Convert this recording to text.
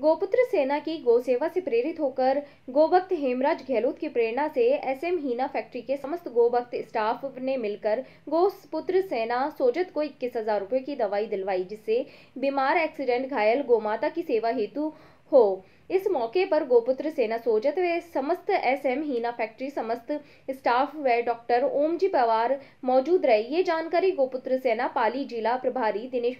गोपुत्र सेना की गोसेवा से प्रेरित होकर गोभक्त हेमराज गहलोत की प्रेरणा से एसएम हीना फैक्ट्री के समस्त गोभक्त स्टाफ ने मिलकर गोपुत्र सेना सोजत को इक्कीस हजार रुपये की दवाई दिलवाई जिससे बीमार एक्सीडेंट घायल गोमाता की सेवा हेतु हो इस मौके पर गोपुत्र सेना सोजत व समस्त एसएम हीना फैक्ट्री समस्त स्टाफ व डॉक्टर ओम जी पवार मौजूद रहे ये जानकारी गोपुत्र सेना पाली जिला प्रभारी दिनेश